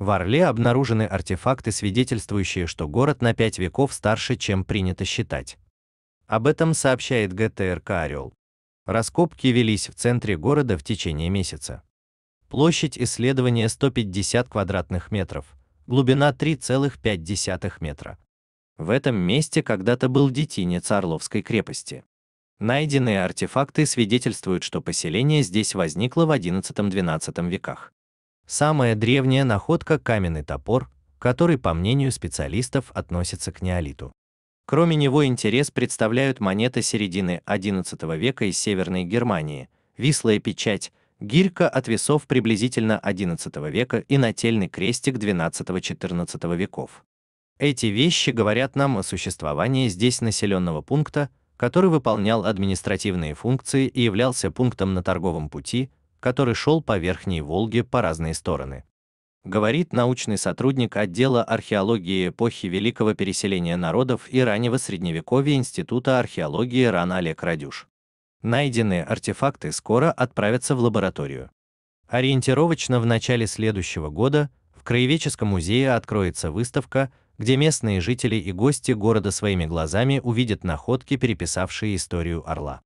В Орле обнаружены артефакты, свидетельствующие, что город на пять веков старше, чем принято считать. Об этом сообщает ГТРК «Орел». Раскопки велись в центре города в течение месяца. Площадь исследования 150 квадратных метров, глубина 3,5 метра. В этом месте когда-то был детинец Орловской крепости. Найденные артефакты свидетельствуют, что поселение здесь возникло в XI-XII веках. Самая древняя находка каменный топор, который, по мнению специалистов, относится к неолиту. Кроме него интерес представляют монеты середины XI века из Северной Германии, вислая печать, гирька от весов приблизительно XI века и нательный крестик XII-XIV веков. Эти вещи говорят нам о существовании здесь населенного пункта, который выполнял административные функции и являлся пунктом на торговом пути, который шел по Верхней Волге по разные стороны. Говорит научный сотрудник отдела археологии эпохи Великого переселения народов и раннего Средневековья Института археологии РАН Олег Радюш. Найденные артефакты скоро отправятся в лабораторию. Ориентировочно в начале следующего года в Краеведческом музее откроется выставка, где местные жители и гости города своими глазами увидят находки, переписавшие историю Орла.